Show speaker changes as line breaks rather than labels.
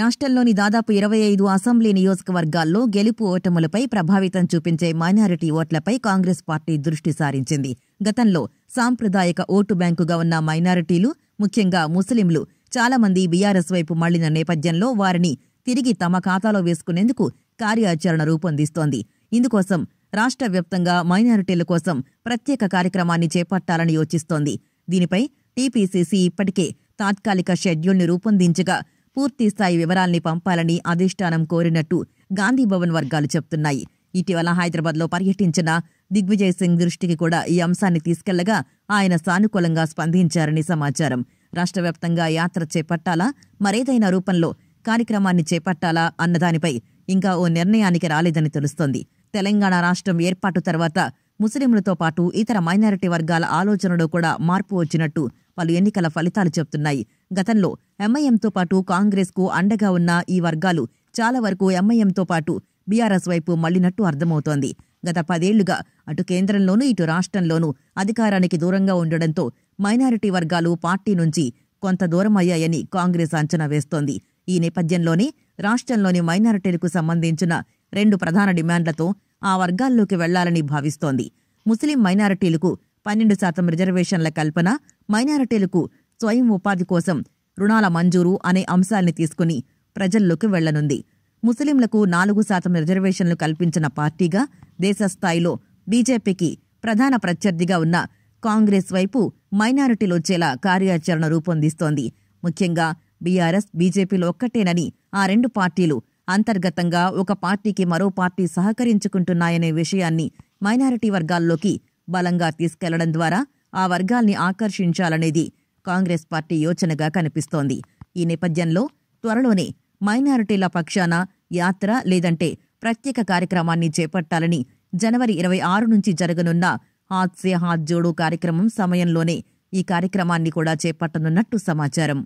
రాష్ట్రంలోని దాదాపు ఇరవై ఐదు అసెంబ్లీ నియోజకవర్గాల్లో గెలుపు ఓటములపై ప్రభావితం చూపించే మైనారిటీ ఓట్లపై కాంగ్రెస్ పార్టీ దృష్టి సారించింది గతంలో సాంప్రదాయక ఓటు బ్యాంకుగా ఉన్న మైనారిటీలు ముఖ్యంగా ముస్లింలు చాలామంది బీఆర్ఎస్ వైపు మళ్లిన నేపథ్యంలో వారిని తిరిగి తమ ఖాతాలో వేసుకునేందుకు కార్యాచరణ రూపొందిస్తోంది ఇందుకోసం రాష్ట్ర వ్యాప్తంగా మైనారిటీల కోసం ప్రత్యేక కార్యక్రమాన్ని చేపట్టాలని యోచిస్తోంది దీనిపై టీపీసీసీ ఇప్పటికే తాత్కాలిక షెడ్యూల్ను రూపొందించగా పూర్తిస్థాయి వివరాల్ని పంపాలని అధిష్టానం కోరినట్టు గాంధీభవన్ వర్గాలు చెబుతున్నాయి ఇటీవల హైదరాబాద్లో పర్యటించిన దిగ్విజయ్ సింగ్ దృష్టికి కూడా ఈ అంశాన్ని తీసుకెళ్లగా ఆయన సానుకూలంగా స్పందించారని సమాచారం రాష్ట్ర వ్యాప్తంగా యాత్ర చేపట్టాలా మరేదైనా రూపంలో కార్యక్రమాన్ని చేపట్టాలా అన్నదానిపై ఇంకా ఓ నిర్ణయానికి రాలేదని తెలుస్తోంది తెలంగాణ రాష్ట్రం ఏర్పాటు తర్వాత ముస్లింలతో పాటు ఇతర మైనారిటీ వర్గాల ఆలోచనలో కూడా మార్పు వచ్చినట్టు పలు ఎన్నికల ఫలితాలు చెబుతున్నాయి గతంలో ఎంఐఎంతో పాటు కాంగ్రెస్కు అండగా ఉన్న ఈ వర్గాలు చాలా వరకు ఎంఐఎంతో పాటు బీఆర్ఎస్ వైపు మళ్లినట్టు అర్థమవుతోంది గత పదేళ్లుగా అటు కేంద్రంలోనూ ఇటు రాష్ట్రంలోనూ అధికారానికి దూరంగా ఉండడంతో మైనారిటీ వర్గాలు పార్టీ నుంచి కొంత దూరం అయ్యాయని కాంగ్రెస్ అంచనా వేస్తోంది ఈ నేపథ్యంలోనే రాష్ట్రంలోని మైనారిటీలకు సంబంధించిన రెండు ప్రధాన డిమాండ్లతో ఆ వర్గాల్లోకి వెళ్లాలని భావిస్తోంది ముస్లిం మైనారిటీలకు పన్నెండు శాతం రిజర్వేషన్ల కల్పన మైనారిటీలకు స్వయం ఉపాధి కోసం రుణాల మంజూరు అనే అంశాల్ని తీసుకుని ప్రజల్లోకి వెళ్లనుంది ముస్లింలకు నాలుగు శాతం రిజర్వేషన్లు కల్పించిన పార్టీగా దేశ స్థాయిలో బీజేపీకి ప్రధాన ప్రత్యర్థిగా ఉన్న కాంగ్రెస్ వైపు మైనారిటీలొచ్చేలా కార్యాచరణ రూపొందిస్తోంది ముఖ్యంగా బీఆర్ఎస్ బీజేపీలో ఒక్కటేనని ఆ రెండు పార్టీలు అంతర్గతంగా ఒక పార్టీకి మరో పార్టీ సహకరించుకుంటున్నాయనే విషయాన్ని మైనారిటీ వర్గాల్లోకి బలంగా తీసుకెళ్లడం ద్వారా ఆ వర్గాల్ని ఆకర్షించాలనేది కాంగ్రెస్ పార్టీ యోచనగా కనిపిస్తోంది ఈ నేపథ్యంలో త్వరలోనే మైనారిటీల పక్షాన యాత్ర లేదంటే ప్రత్యేక కార్యక్రమాన్ని చేపట్టాలని జనవరి ఇరవై ఆరు నుంచి జరగనున్న హాత్ సే హాత్ జోడు కార్యక్రమం సమయంలోనే ఈ కార్యక్రమాన్ని కూడా చేపట్టనున్నట్టు సమాచారం